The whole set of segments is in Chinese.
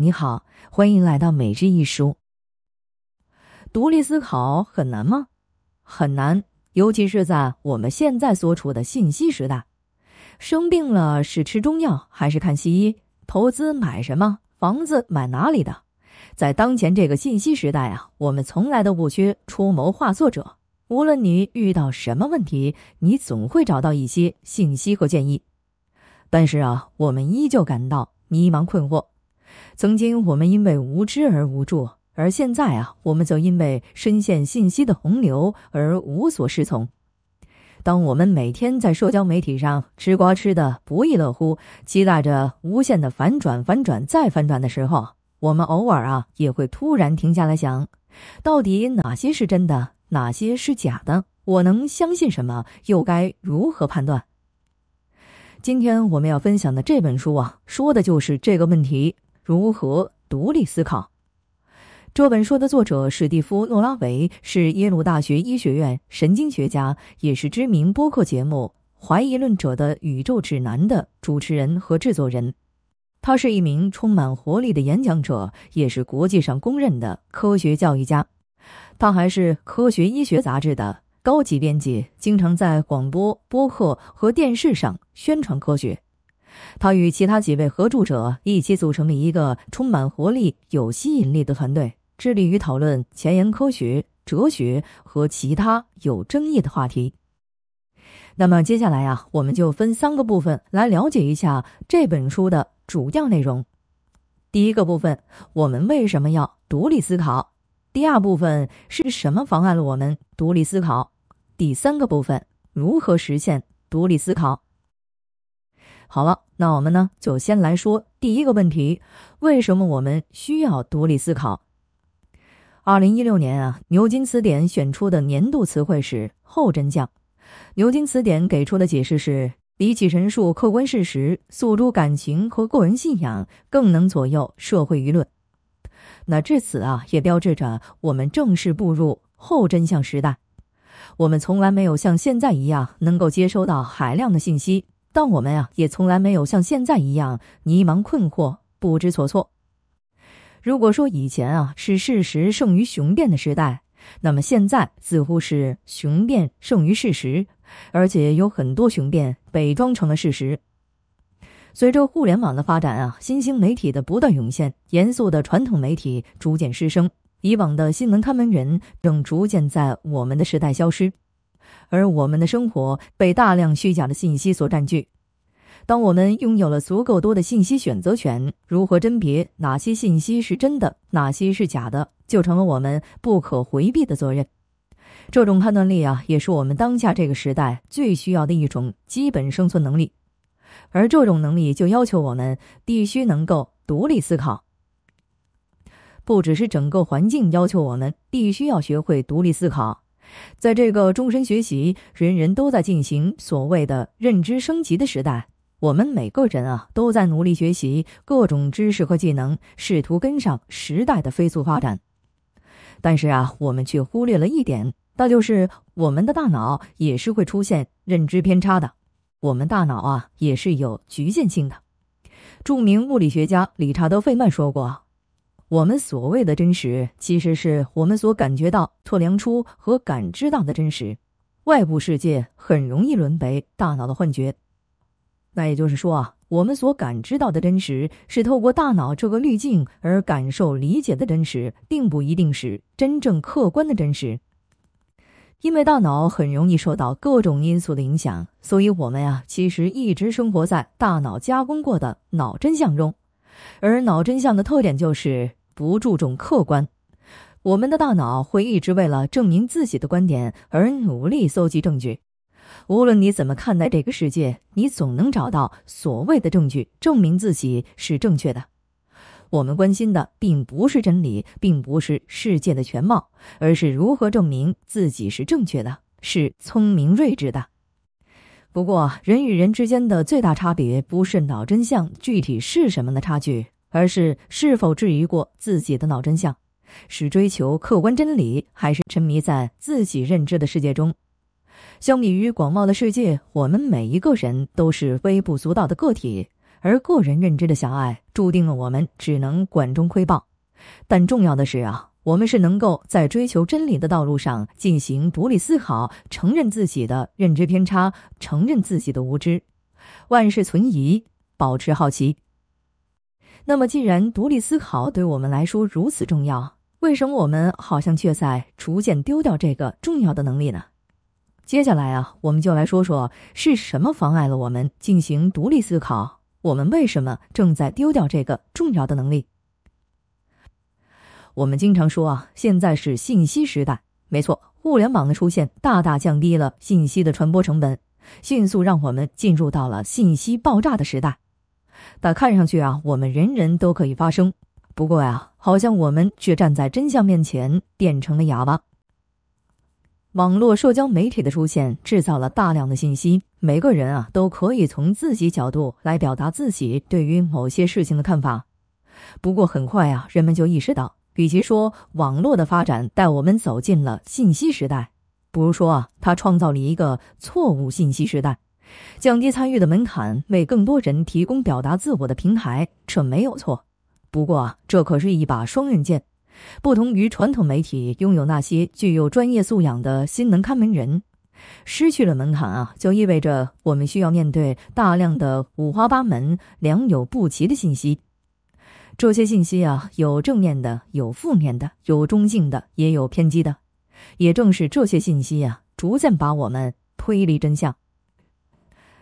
你好，欢迎来到每日一书。独立思考很难吗？很难，尤其是在我们现在所处的信息时代。生病了是吃中药还是看西医？投资买什么？房子买哪里的？在当前这个信息时代啊，我们从来都不缺出谋划策者。无论你遇到什么问题，你总会找到一些信息和建议。但是啊，我们依旧感到迷茫困惑。曾经我们因为无知而无助，而现在啊，我们则因为深陷信息的洪流而无所适从。当我们每天在社交媒体上吃瓜吃的不亦乐乎，期待着无限的反转、反转再反转的时候，我们偶尔啊也会突然停下来想：到底哪些是真的，哪些是假的？我能相信什么？又该如何判断？今天我们要分享的这本书啊，说的就是这个问题。如何独立思考？这本书的作者史蒂夫·诺拉维是耶鲁大学医学院神经学家，也是知名播客节目《怀疑论者的宇宙指南》的主持人和制作人。他是一名充满活力的演讲者，也是国际上公认的科学教育家。他还是《科学医学》杂志的高级编辑，经常在广播、播客和电视上宣传科学。他与其他几位合著者一起组成了一个充满活力、有吸引力的团队，致力于讨论前沿科学、哲学和其他有争议的话题。那么接下来啊，我们就分三个部分来了解一下这本书的主要内容。第一个部分，我们为什么要独立思考？第二部分是什么妨碍了我们独立思考？第三个部分，如何实现独立思考？好了。那我们呢，就先来说第一个问题：为什么我们需要独立思考？二零一六年啊，牛津词典选出的年度词汇是“后真相”。牛津词典给出的解释是：比起陈述客观事实、诉诸感情和个人信仰，更能左右社会舆论。那至此啊，也标志着我们正式步入后真相时代。我们从来没有像现在一样能够接收到海量的信息。但我们啊，也从来没有像现在一样迷茫、困惑、不知所措。如果说以前啊是事实胜于雄辩的时代，那么现在似乎是雄辩胜于事实，而且有很多雄辩伪装成了事实。随着互联网的发展啊，新兴媒体的不断涌现，严肃的传统媒体逐渐失声，以往的新闻看门人正逐渐在我们的时代消失。而我们的生活被大量虚假的信息所占据。当我们拥有了足够多的信息选择权，如何甄别哪些信息是真的，哪些是假的，就成了我们不可回避的责任。这种判断力啊，也是我们当下这个时代最需要的一种基本生存能力。而这种能力，就要求我们必须能够独立思考。不只是整个环境要求我们必须要学会独立思考。在这个终身学习、人人都在进行所谓的认知升级的时代，我们每个人啊都在努力学习各种知识和技能，试图跟上时代的飞速发展。但是啊，我们却忽略了一点，那就是我们的大脑也是会出现认知偏差的。我们大脑啊也是有局限性的。著名物理学家理查德·费曼说过。我们所谓的真实，其实是我们所感觉到、测量出和感知到的真实。外部世界很容易沦为大脑的幻觉。那也就是说啊，我们所感知到的真实，是透过大脑这个滤镜而感受、理解的真实，并不一定是真正客观的真实。因为大脑很容易受到各种因素的影响，所以我们呀，其实一直生活在大脑加工过的“脑真相”中。而“脑真相”的特点就是。不注重客观，我们的大脑会一直为了证明自己的观点而努力搜集证据。无论你怎么看待这个世界，你总能找到所谓的证据证明自己是正确的。我们关心的并不是真理，并不是世界的全貌，而是如何证明自己是正确的，是聪明睿智的。不过，人与人之间的最大差别不是脑真相具体是什么的差距。而是是否质疑过自己的脑真相，是追求客观真理，还是沉迷在自己认知的世界中？相比于广袤的世界，我们每一个人都是微不足道的个体，而个人认知的狭隘，注定了我们只能管中窥豹。但重要的是啊，我们是能够在追求真理的道路上进行独立思考，承认自己的认知偏差，承认自己的无知，万事存疑，保持好奇。那么，既然独立思考对我们来说如此重要，为什么我们好像却在逐渐丢掉这个重要的能力呢？接下来啊，我们就来说说是什么妨碍了我们进行独立思考，我们为什么正在丢掉这个重要的能力。我们经常说啊，现在是信息时代，没错，互联网的出现大大降低了信息的传播成本，迅速让我们进入到了信息爆炸的时代。但看上去啊，我们人人都可以发声。不过呀，好像我们却站在真相面前变成了哑巴。网络社交媒体的出现，制造了大量的信息，每个人啊都可以从自己角度来表达自己对于某些事情的看法。不过很快啊，人们就意识到，与其说网络的发展带我们走进了信息时代，不如说啊，它创造了一个错误信息时代。降低参与的门槛，为更多人提供表达自我的平台，这没有错。不过啊，这可是一把双刃剑。不同于传统媒体拥有那些具有专业素养的“新闻看门人”，失去了门槛啊，就意味着我们需要面对大量的五花八门、良莠不齐的信息。这些信息啊，有正面的，有负面的，有中性的，也有偏激的。也正是这些信息啊，逐渐把我们推离真相。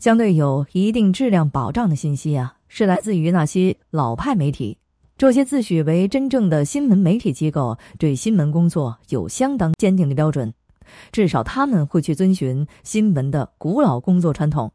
相对有一定质量保障的信息啊，是来自于那些老派媒体。这些自诩为真正的新闻媒体机构，对新闻工作有相当坚定的标准，至少他们会去遵循新闻的古老工作传统。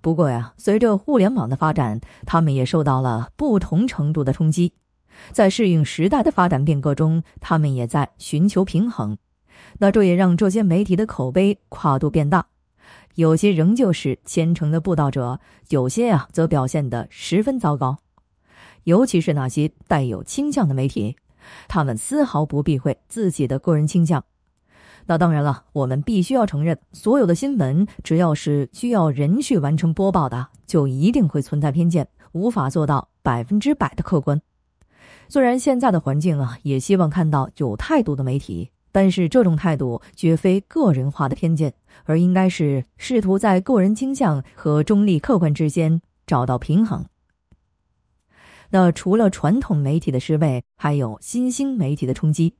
不过呀，随着互联网的发展，他们也受到了不同程度的冲击。在适应时代的发展变革中，他们也在寻求平衡。那这也让这些媒体的口碑跨度变大。有些仍旧是虔诚的布道者，有些啊则表现得十分糟糕，尤其是那些带有倾向的媒体，他们丝毫不避讳自己的个人倾向。那当然了，我们必须要承认，所有的新闻只要是需要人去完成播报的，就一定会存在偏见，无法做到百分之百的客观。虽然现在的环境啊，也希望看到有态度的媒体。但是这种态度绝非个人化的偏见，而应该是试图在个人倾向和中立客观之间找到平衡。那除了传统媒体的失位，还有新兴媒体的冲击。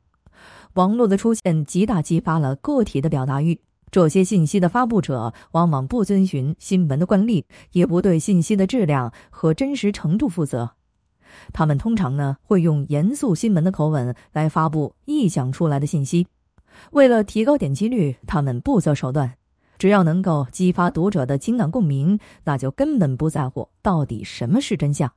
网络的出现极大激发了个体的表达欲，这些信息的发布者往往不遵循新闻的惯例，也不对信息的质量和真实程度负责。他们通常呢会用严肃新闻的口吻来发布臆想出来的信息，为了提高点击率，他们不择手段，只要能够激发读者的情感共鸣，那就根本不在乎到底什么是真相。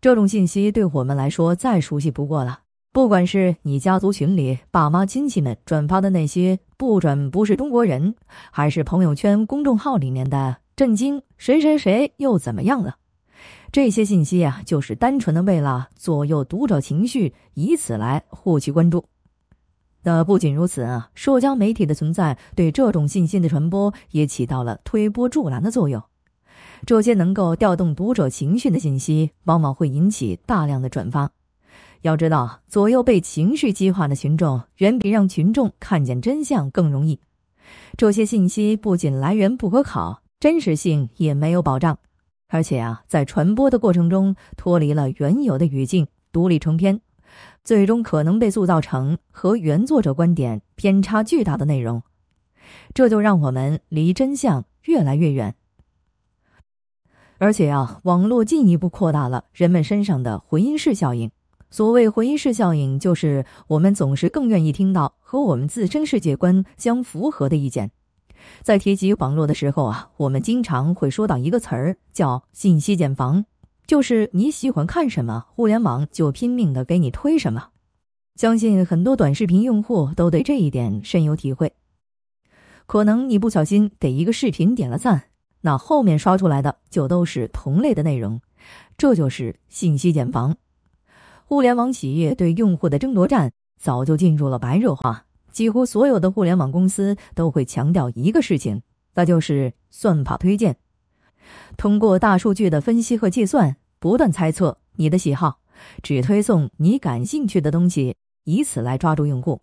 这种信息对我们来说再熟悉不过了，不管是你家族群里爸妈亲戚们转发的那些“不准不是中国人”，还是朋友圈公众号里面的“震惊谁谁谁又怎么样了”。这些信息啊，就是单纯的为了左右读者情绪，以此来获取关注。那不仅如此啊，社交媒体的存在对这种信息的传播也起到了推波助澜的作用。这些能够调动读者情绪的信息，往往会引起大量的转发。要知道，左右被情绪激化的群众，远比让群众看见真相更容易。这些信息不仅来源不可考，真实性也没有保障。而且啊，在传播的过程中脱离了原有的语境，独立成篇，最终可能被塑造成和原作者观点偏差巨大的内容，这就让我们离真相越来越远。而且啊，网络进一步扩大了人们身上的回音室效应。所谓回音室效应，就是我们总是更愿意听到和我们自身世界观相符合的意见。在提及网络的时候啊，我们经常会说到一个词儿，叫信息茧房。就是你喜欢看什么，互联网就拼命的给你推什么。相信很多短视频用户都对这一点深有体会。可能你不小心给一个视频点了赞，那后面刷出来的就都是同类的内容。这就是信息茧房。互联网企业对用户的争夺战早就进入了白热化。几乎所有的互联网公司都会强调一个事情，那就是算法推荐。通过大数据的分析和计算，不断猜测你的喜好，只推送你感兴趣的东西，以此来抓住用户。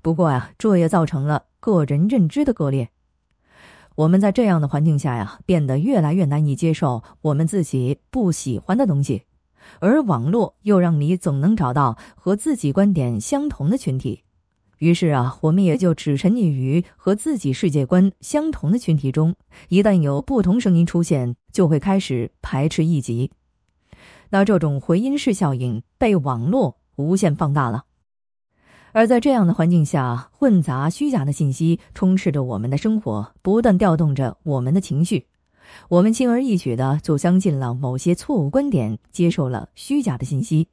不过呀，这也造成了个人认知的割裂。我们在这样的环境下呀，变得越来越难以接受我们自己不喜欢的东西，而网络又让你总能找到和自己观点相同的群体。于是啊，我们也就只沉溺于和自己世界观相同的群体中。一旦有不同声音出现，就会开始排斥异己。那这种回音式效应被网络无限放大了。而在这样的环境下，混杂虚假的信息充斥着我们的生活，不断调动着我们的情绪。我们轻而易举的就相信了某些错误观点，接受了虚假的信息，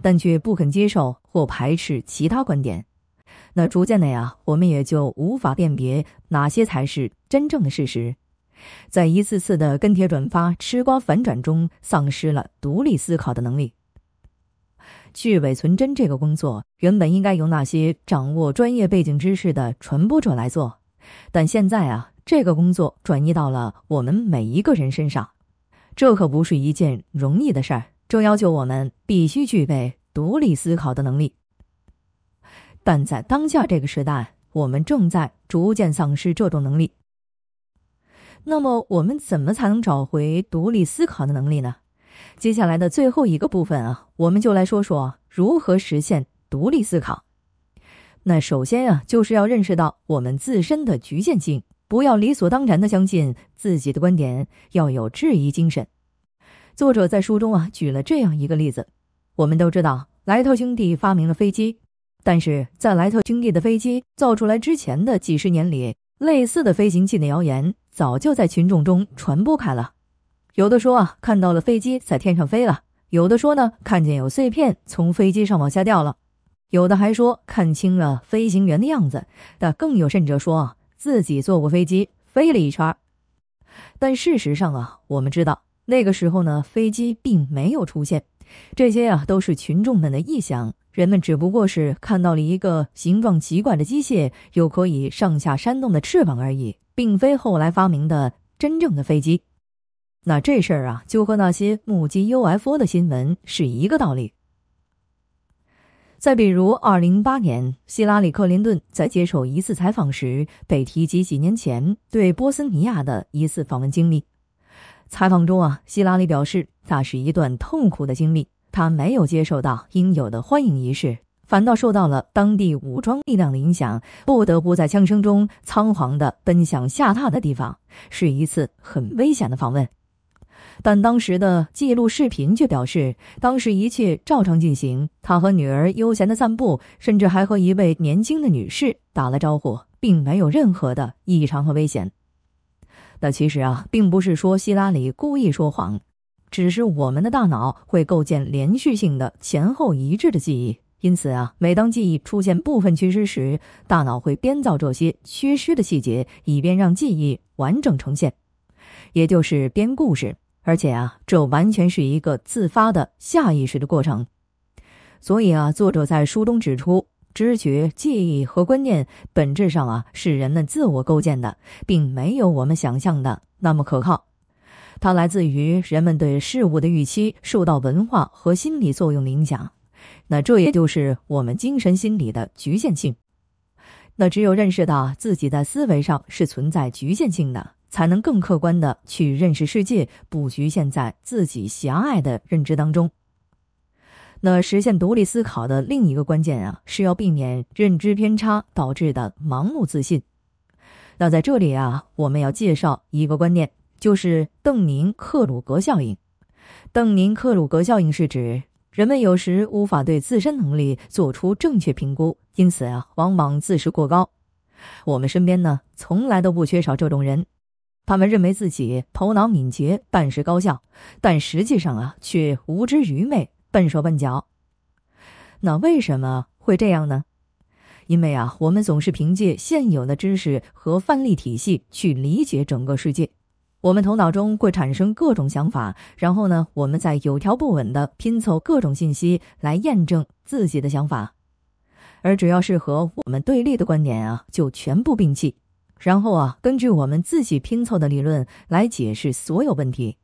但却不肯接受或排斥其他观点。那逐渐的呀，我们也就无法辨别哪些才是真正的事实，在一次次的跟帖转发、吃瓜反转中，丧失了独立思考的能力。去伪存真这个工作，原本应该由那些掌握专业背景知识的传播者来做，但现在啊，这个工作转移到了我们每一个人身上，这可不是一件容易的事儿，这要求我们必须具备独立思考的能力。但在当下这个时代，我们正在逐渐丧失这种能力。那么，我们怎么才能找回独立思考的能力呢？接下来的最后一个部分啊，我们就来说说如何实现独立思考。那首先啊，就是要认识到我们自身的局限性，不要理所当然的相信自己的观点，要有质疑精神。作者在书中啊，举了这样一个例子：我们都知道莱特兄弟发明了飞机。但是在莱特兄弟的飞机造出来之前的几十年里，类似的飞行器的谣言早就在群众中传播开了。有的说啊，看到了飞机在天上飞了；有的说呢，看见有碎片从飞机上往下掉了；有的还说看清了飞行员的样子。但更有甚者说啊，自己坐过飞机飞了一圈。但事实上啊，我们知道那个时候呢，飞机并没有出现。这些啊，都是群众们的臆想。人们只不过是看到了一个形状奇怪的机械，又可以上下扇动的翅膀而已，并非后来发明的真正的飞机。那这事儿啊，就和那些目击 UFO 的新闻是一个道理。再比如，二零零八年，希拉里克林顿在接受一次采访时，被提及几年前对波斯尼亚的一次访问经历。采访中啊，希拉里表示，那是一段痛苦的经历。他没有接受到应有的欢迎仪式，反倒受到了当地武装力量的影响，不得不在枪声中仓皇地奔向下榻的地方，是一次很危险的访问。但当时的记录视频却表示，当时一切照常进行，他和女儿悠闲地散步，甚至还和一位年轻的女士打了招呼，并没有任何的异常和危险。但其实啊，并不是说希拉里故意说谎。只是我们的大脑会构建连续性的前后一致的记忆，因此啊，每当记忆出现部分缺失时，大脑会编造这些缺失的细节，以便让记忆完整呈现，也就是编故事。而且啊，这完全是一个自发的下意识的过程。所以啊，作者在书中指出，知觉、记忆和观念本质上啊是人们自我构建的，并没有我们想象的那么可靠。它来自于人们对事物的预期受到文化和心理作用的影响，那这也就是我们精神心理的局限性。那只有认识到自己在思维上是存在局限性的，才能更客观的去认识世界，不局限在自己狭隘的认知当中。那实现独立思考的另一个关键啊，是要避免认知偏差导致的盲目自信。那在这里啊，我们要介绍一个观念。就是邓宁克鲁格效应。邓宁克鲁格效应是指人们有时无法对自身能力做出正确评估，因此啊，往往自视过高。我们身边呢，从来都不缺少这种人。他们认为自己头脑敏捷、办事高效，但实际上啊，却无知愚昧、笨手笨脚。那为什么会这样呢？因为啊，我们总是凭借现有的知识和范例体系去理解整个世界。我们头脑中会产生各种想法，然后呢，我们再有条不紊地拼凑各种信息来验证自己的想法，而只要是和我们对立的观点啊，就全部摒弃。然后啊，根据我们自己拼凑的理论来解释所有问题。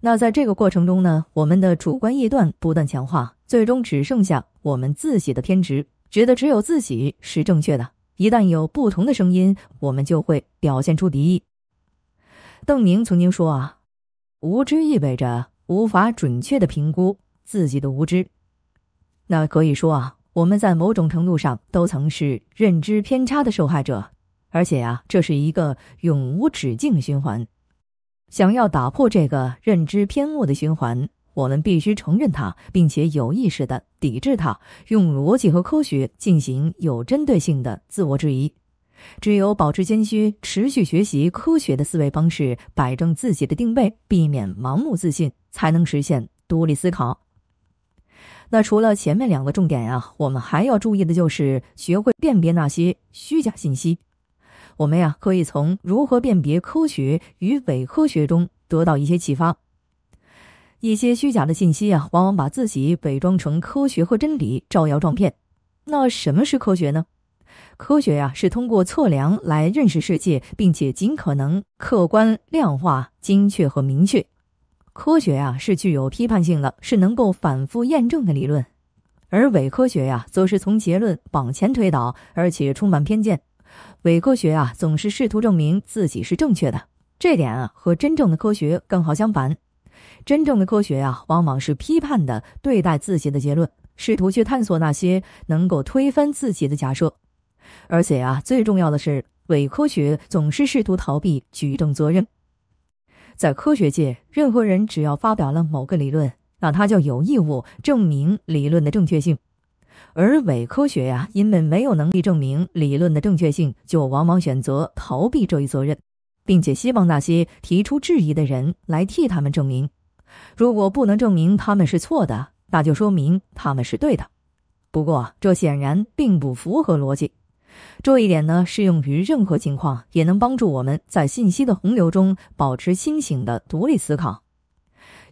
那在这个过程中呢，我们的主观臆断不断强化，最终只剩下我们自己的偏执，觉得只有自己是正确的。一旦有不同的声音，我们就会表现出敌意。邓宁曾经说啊，无知意味着无法准确的评估自己的无知。那可以说啊，我们在某种程度上都曾是认知偏差的受害者，而且啊，这是一个永无止境的循环。想要打破这个认知偏误的循环，我们必须承认它，并且有意识的抵制它，用逻辑和科学进行有针对性的自我质疑。只有保持谦虚，持续学习科学的思维方式，摆正自己的定位，避免盲目自信，才能实现独立思考。那除了前面两个重点呀，我们还要注意的就是学会辨别那些虚假信息。我们呀可以从如何辨别科学与伪科学中得到一些启发。一些虚假的信息啊，往往把自己伪装成科学和真理，招摇撞骗。那什么是科学呢？科学呀是通过测量来认识世界，并且尽可能客观、量化、精确和明确。科学呀是具有批判性的，是能够反复验证的理论。而伪科学呀则是从结论往前推导，而且充满偏见。伪科学呀总是试图证明自己是正确的，这点啊和真正的科学刚好相反。真正的科学呀往往是批判的对待自己的结论，试图去探索那些能够推翻自己的假设。而且啊，最重要的是，伪科学总是试图逃避举证责任。在科学界，任何人只要发表了某个理论，那他就有义务证明理论的正确性。而伪科学呀，因为没有能力证明理论的正确性，就往往选择逃避这一责任，并且希望那些提出质疑的人来替他们证明。如果不能证明他们是错的，那就说明他们是对的。不过，这显然并不符合逻辑。这一点呢，适用于任何情况，也能帮助我们在信息的洪流中保持清醒的独立思考。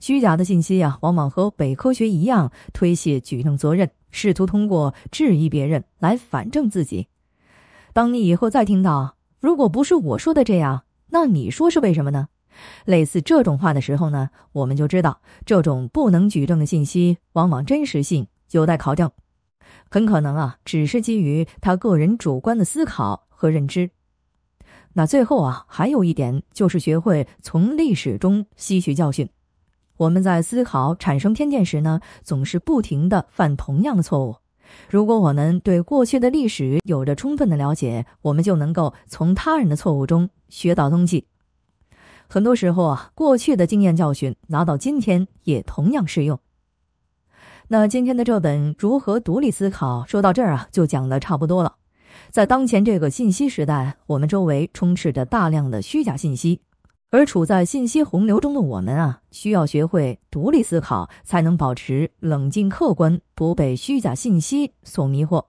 虚假的信息啊，往往和伪科学一样，推卸举证责任，试图通过质疑别人来反证自己。当你以后再听到“如果不是我说的这样，那你说是为什么呢？”类似这种话的时候呢，我们就知道这种不能举证的信息，往往真实性有待考证。很可能啊，只是基于他个人主观的思考和认知。那最后啊，还有一点就是学会从历史中吸取教训。我们在思考产生偏见时呢，总是不停的犯同样的错误。如果我们对过去的历史有着充分的了解，我们就能够从他人的错误中学到东西。很多时候啊，过去的经验教训拿到今天也同样适用。那今天的这本《如何独立思考》说到这儿啊，就讲的差不多了。在当前这个信息时代，我们周围充斥着大量的虚假信息，而处在信息洪流中的我们啊，需要学会独立思考，才能保持冷静客观，不被虚假信息所迷惑。